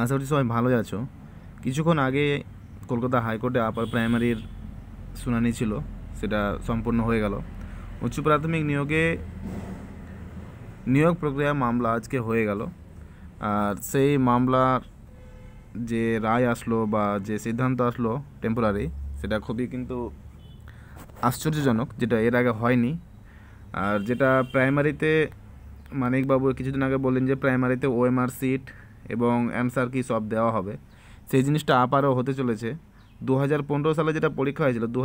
আশা করছি সবাই ভালোই আছো কিছুক্ষণ আগে কলকাতা হাইকোর্টে আপার প্রাইমারির শুনানি ছিল সেটা সম্পূর্ণ হয়ে গেল উচ্চ প্রাথমিক নিয়োগে নিয়োগ প্রক্রিয়া মামলা আজকে হয়ে গেল আর সেই মামলার যে রায় আসলো বা যে সিদ্ধান্ত আসলো টেম্পোরারি সেটা খুবই কিন্তু আশ্চর্যজনক যেটা এর আগে হয়নি আর যেটা প্রাইমারিতে মানিকবাবু কিছুদিন আগে বললেন যে প্রাইমারিতে ওএমআর সিট এবং অ্যান্সার কি সব দেওয়া হবে সেই জিনিসটা আপারও হতে চলেছে দু সালে যেটা পরীক্ষা হয়েছিল দু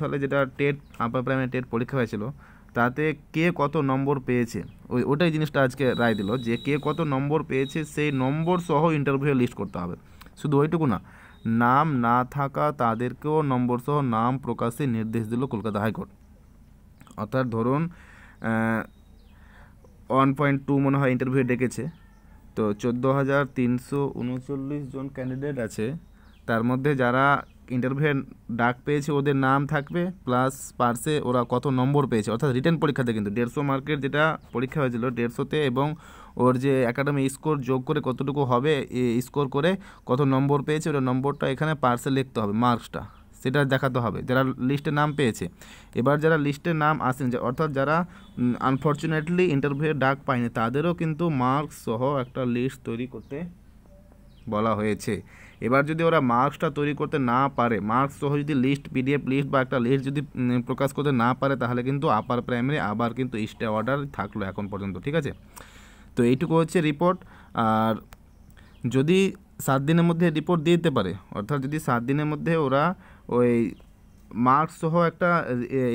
সালে যেটা টেট আপার প্রাইমারি টেট পরীক্ষা হয়েছিল তাতে কে কত নম্বর পেয়েছে ওই ওটাই জিনিসটা আজকে রায় দিল যে কে কত নম্বর পেয়েছে সেই নম্বর সহ ইন্টারভিউ লিস্ট করতে হবে শুধু ওইটুকু না নাম না থাকা তাদেরকেও নম্বর সহ নাম প্রকাশে নির্দেশ দিল কলকাতা হাইকোর্ট অর্থাৎ ধরুন ওয়ান পয়েন্ট টু মনে হয় ইন্টারভিউ ডেকেছে তো চোদ্দো হাজার তিনশো উনচল্লিশ জন ক্যান্ডিডেট আছে তার মধ্যে যারা ইন্টারভিউ ডাক পেয়েছে ওদের নাম থাকবে প্লাস পার্সে ওরা কত নম্বর পেয়েছে অর্থাৎ রিটার্ন পরীক্ষাতে কিন্তু দেড়শো মার্কের যেটা পরীক্ষা হয়েছিল দেড়শোতে এবং ওর যে একাডেমি স্কোর যোগ করে কতটুকু হবে স্কোর করে কত নম্বর পেয়েছে ওটা নম্বরটা এখানে পার্সে লিখতে হবে মার্কসটা সেটা দেখাতে হবে যারা লিস্টে নাম পেয়েছে এবার যারা লিস্টে নাম আসেন অর্থাৎ যারা আনফর্চুনেটলি ইন্টারভিউয়ে ডাক পায়নি তাদেরও কিন্তু মার্কস সহ একটা লিস্ট তৈরি করতে বলা হয়েছে এবার যদি ওরা মার্কসটা তৈরি করতে না পারে মার্কস সহ যদি লিস্ট পিডিএফ লিস্ট বা একটা লিস্ট যদি প্রকাশ করতে না পারে তাহলে কিন্তু আপার প্রাইমারি আবার কিন্তু ইস্টে অর্ডার থাকলো এখন পর্যন্ত ঠিক আছে তো এইটুকু হচ্ছে রিপোর্ট আর যদি সাত দিনের মধ্যে রিপোর্ট দিয়ে দিতে পারে অর্থাৎ যদি সাত দিনের মধ্যে ওরা ওই মার্কস সহ একটা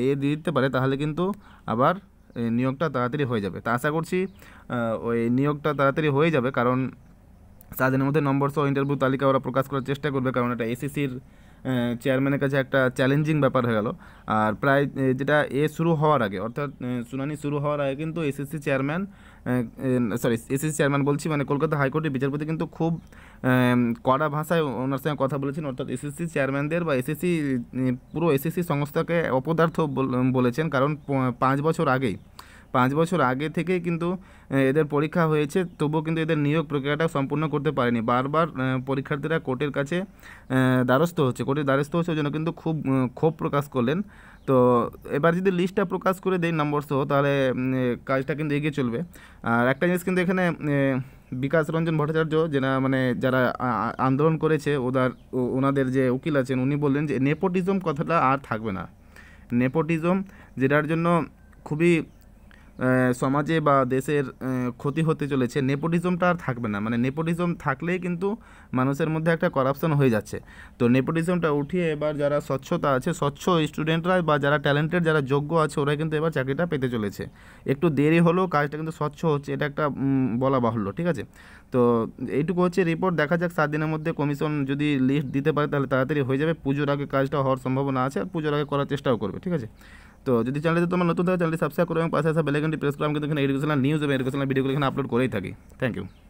এ দিয়ে দিতে পারে তাহলে কিন্তু আবার নিয়োগটা তাড়াতাড়ি হয়ে যাবে তা আশা করছি ওই নিয়োগটা তাড়াতাড়ি হয়ে যাবে কারণ তাদের মধ্যে নম্বর সহ ইন্টারভিউ তালিকা ওরা প্রকাশ করার চেষ্টা করবে কারণ এটা এসএসসির চেয়ারম্যানের কাছে একটা চ্যালেঞ্জিং ব্যাপার হয়ে গেল আর প্রায় যেটা এ শুরু হওয়ার আগে অর্থাৎ শুনানি শুরু হওয়ার আগে কিন্তু SSC chairman sorry SSC chairman বলছি মানে কলকাতা হাইকোর্টের বিচারপতি কিন্তু খুব কড়া ভাষায় ওনার সঙ্গে কথা বলেছেন অর্থাৎ এসএসসি চেয়ারম্যানদের বা এসএসসি পুরো এসএসসি সংস্থাকে অপদার্থ বলেছেন কারণ পাঁচ বছর আগেই পাঁচ বছর আগে থেকে কিন্তু এদের পরীক্ষা হয়েছে তবুও কিন্তু এদের নিয়োগ প্রক্রিয়াটা সম্পূর্ণ করতে পারেনি বারবার পরীক্ষার্থীরা কোর্টের কাছে দ্বারস্থ হচ্ছে কোর্টের দ্বারস্থ হচ্ছে জন্য কিন্তু খুব ক্ষোভ প্রকাশ করলেন তো এবার যদি লিস্টটা প্রকাশ করে দেয় নম্বর সহ তাহলে কাজটা কিন্তু এগিয়ে চলবে আর একটা জিনিস কিন্তু এখানে বিকাশ রঞ্জন ভট্টাচার্য যারা মানে যারা আন্দোলন করেছে ওদের ওনাদের যে উকিল আছেন উনি বললেন যে নেপোটিজম কথাটা আর থাকবে না নেপোটিজম যেটার জন্য খুবই সমাজে বা দেশের ক্ষতি হতে চলেছে নেপোটিজমটা আর থাকবে না মানে নেপোটিজম থাকলেই কিন্তু মানুষের মধ্যে একটা করাপশন হয়ে যাচ্ছে তো নেপোটিজমটা উঠিয়ে এবার যারা স্বচ্ছতা আছে স্বচ্ছ স্টুডেন্টরা বা যারা ট্যালেন্টেড যারা যোগ্য আছে ওরা কিন্তু এবার চাকরিটা পেতে চলেছে একটু দেরি হলেও কাজটা কিন্তু স্বচ্ছ হচ্ছে এটা একটা বলা বাহুল্য ঠিক আছে তো এইটুকু হচ্ছে রিপোর্ট দেখা যাক সাত দিনের মধ্যে কমিশন যদি লিস্ট দিতে পারে তাহলে তাড়াতাড়ি হয়ে যাবে পুজোর আগে কাজটা হওয়ার সম্ভাবনা আছে আর পুজোর আগে করার চেষ্টাও করবে ঠিক আছে তো যদি চ্যানেলটি তোমার নতুন থাকে চ্যানেলটি সাবস্ক্রাইব করো এবং পাশে আসা বেলাইকনটি প্রেস করো আমি কিন্তু এখানে এডুকেশনাল নিউজ এবং এডুকেশনাল ভিডিওগুলো এখানে আপলোড করেই থাকি থ্যাংক ইউ